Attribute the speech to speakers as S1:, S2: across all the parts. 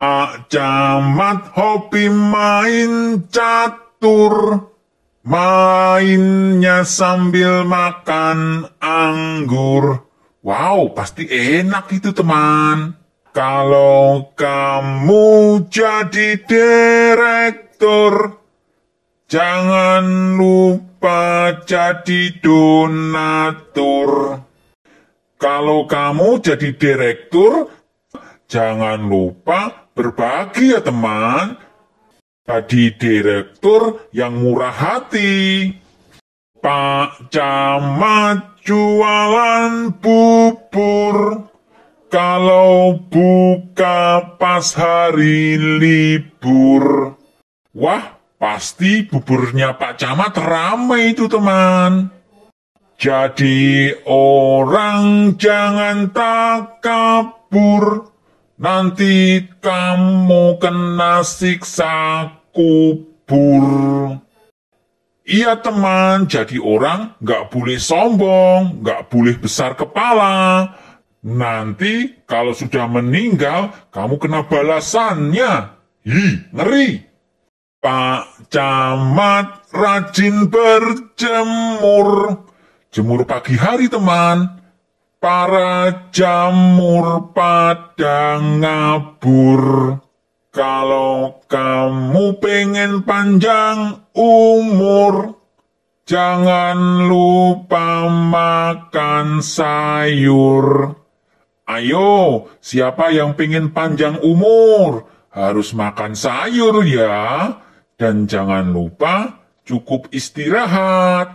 S1: Camat hobi main catur, mainnya sambil makan anggur. Wow, pasti enak itu teman. Kalau kamu jadi direktur, jangan lupa jadi donatur. Kalau kamu jadi direktur, Jangan lupa berbagi ya teman. Tadi direktur yang murah hati. Pak Camat jualan bubur. Kalau buka pas hari libur. Wah, pasti buburnya Pak Camat ramai itu teman. Jadi orang jangan takabur. Nanti kamu kena siksa kubur. Iya teman, jadi orang nggak boleh sombong, nggak boleh besar kepala. Nanti kalau sudah meninggal, kamu kena balasannya. Hi, ngeri. Pak Camat rajin berjemur. Jemur pagi hari teman, Para jamur pada ngabur. Kalau kamu pengen panjang umur, jangan lupa makan sayur. Ayo, siapa yang pengen panjang umur harus makan sayur ya. Dan jangan lupa cukup istirahat,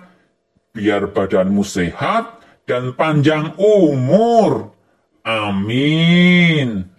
S1: biar badanmu sehat dan panjang umur. Amin.